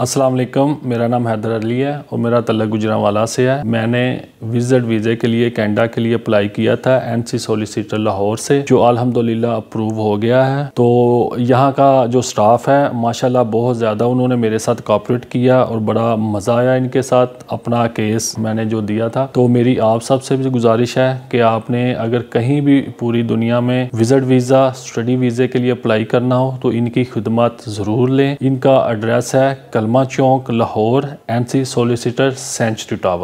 असलम मेरा नाम हैदर अली है और मेरा तलक गुजरावाला से है मैंने विजिट वीज़े के लिए कैनेडा के लिए अप्लाई किया था एनसी सोलिसिटर लाहौर से जो अल्हम्दुलिल्लाह अप्रूव हो गया है तो यहाँ का जो स्टाफ है माशाल्लाह बहुत ज़्यादा उन्होंने मेरे साथ कॉपरेट किया और बड़ा मज़ा आया इनके साथ अपना केस मैंने जो दिया था तो मेरी आप सब से भी गुजारिश है कि आपने अगर कहीं भी पूरी दुनिया में विजिट वीज़ा स्टडी वीज़े के लिए अप्लाई करना हो तो इनकी खदमत ज़रूर लें इनका एड्रेस है Salma Chowk Lahore N C solicitor century tower